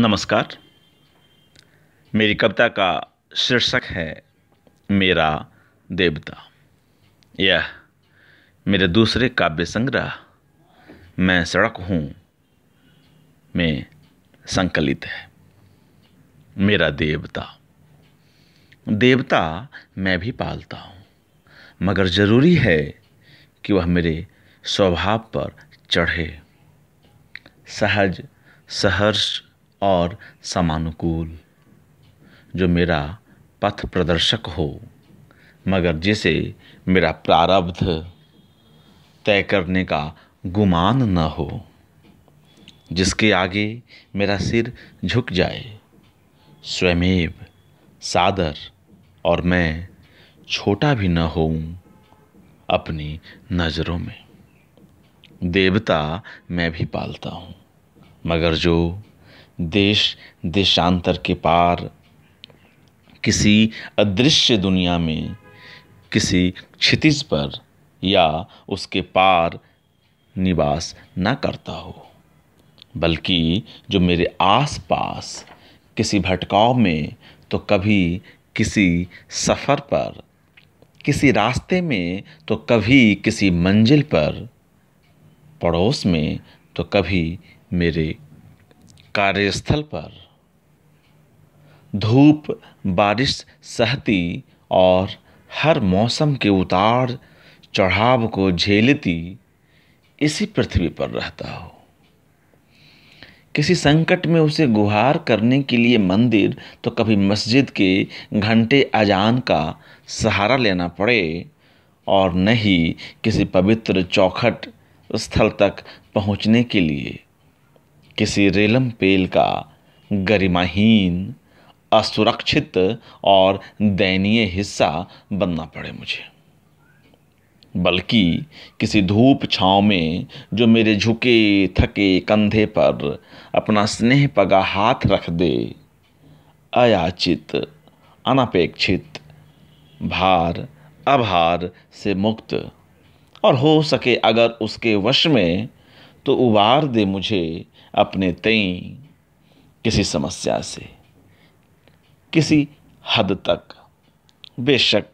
नमस्कार मेरी कविता का शीर्षक है मेरा देवता यह मेरे दूसरे काव्य संग्रह मैं सड़क हूँ में संकलित है मेरा देवता देवता मैं भी पालता हूँ मगर ज़रूरी है कि वह मेरे स्वभाव पर चढ़े सहज सहर्ष और समानुकूल जो मेरा पथ प्रदर्शक हो मगर जिसे मेरा प्रारब्ध तय करने का गुमान न हो जिसके आगे मेरा सिर झुक जाए स्वयमेव सादर और मैं छोटा भी न होऊं अपनी नज़रों में देवता मैं भी पालता हूँ मगर जो देश देशांतर के पार किसी अदृश्य दुनिया में किसी क्षितिज पर या उसके पार निवास न करता हो बल्कि जो मेरे आस पास किसी भटकाव में तो कभी किसी सफ़र पर किसी रास्ते में तो कभी किसी मंजिल पर पड़ोस में तो कभी मेरे कार्यस्थल पर धूप बारिश सहती और हर मौसम के उतार चढ़ाव को झेलती इसी पृथ्वी पर रहता हो किसी संकट में उसे गुहार करने के लिए मंदिर तो कभी मस्जिद के घंटे अजान का सहारा लेना पड़े और न ही किसी पवित्र चौखट स्थल तक पहुंचने के लिए किसी रेलम पेल का गरिमाहीन असुरक्षित और दयनीय हिस्सा बनना पड़े मुझे बल्कि किसी धूप छाँव में जो मेरे झुके थके कंधे पर अपना स्नेह पगा हाथ रख दे अयाचित अनपेक्षित भार अभार से मुक्त और हो सके अगर उसके वश में तो उबार दे मुझे अपने तई किसी समस्या से किसी हद तक बेशक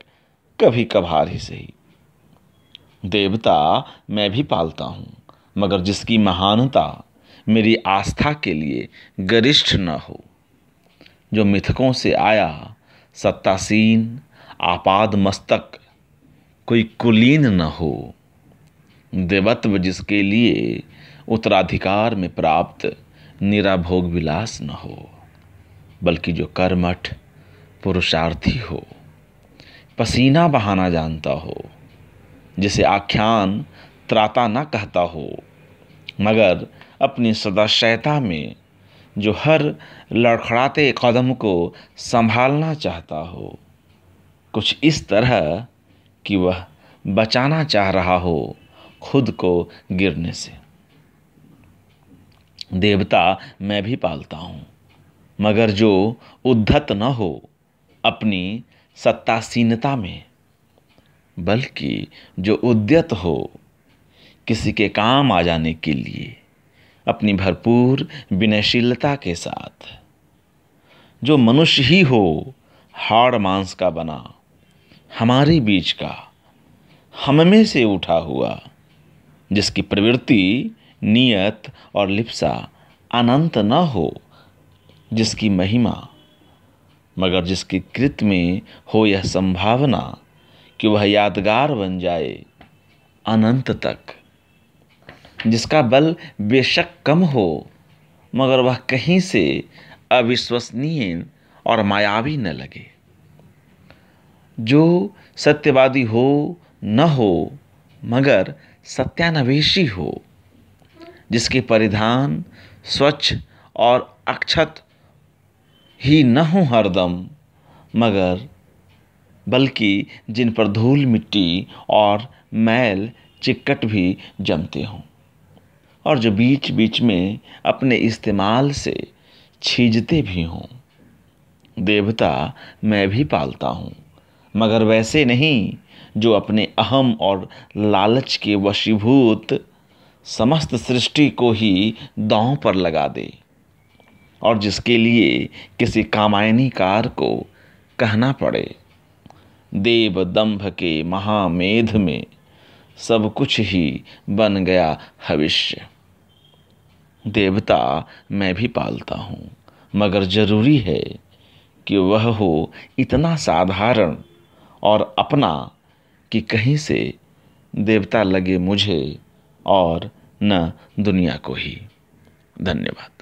कभी कभार ही सही देवता मैं भी पालता हूँ मगर जिसकी महानता मेरी आस्था के लिए गरिष्ठ न हो जो मिथकों से आया सत्तासीन आपाद मस्तक कोई कुलीन न हो देवत्व जिसके लिए उत्तराधिकार में प्राप्त निराभोग विलास न हो बल्कि जो कर्मठ पुरुषार्थी हो पसीना बहाना जानता हो जिसे आख्यान त्राता ना कहता हो मगर अपनी सदाशयता में जो हर लड़खड़ाते कदम को संभालना चाहता हो कुछ इस तरह कि वह बचाना चाह रहा हो खुद को गिरने से देवता मैं भी पालता हूँ मगर जो उद्धत न हो अपनी सत्तासीनता में बल्कि जो उद्यत हो किसी के काम आ जाने के लिए अपनी भरपूर विनयशीलता के साथ जो मनुष्य ही हो हाड़ मांस का बना हमारे बीच का हम में से उठा हुआ जिसकी प्रवृत्ति नियत और लिप्सा अनंत न हो जिसकी महिमा मगर जिसकी कृत में हो यह संभावना कि वह यादगार बन जाए अनंत तक जिसका बल बेशक कम हो मगर वह कहीं से अविश्वसनीय और मायावी न लगे जो सत्यवादी हो न हो मगर सत्यानवेशी हो जिसके परिधान स्वच्छ और अक्षत ही न हो हरदम मगर बल्कि जिन पर धूल मिट्टी और मैल चिकट भी जमते हों और जो बीच बीच में अपने इस्तेमाल से छीजते भी हों देवता मैं भी पालता हूँ मगर वैसे नहीं जो अपने अहम और लालच के वशीभूत समस्त सृष्टि को ही दांव पर लगा दे और जिसके लिए किसी कामायनीकार को कहना पड़े देव दंभ के महामेध में सब कुछ ही बन गया भविष्य देवता मैं भी पालता हूँ मगर जरूरी है कि वह हो इतना साधारण और अपना कि कहीं से देवता लगे मुझे और न दुनिया को ही धन्यवाद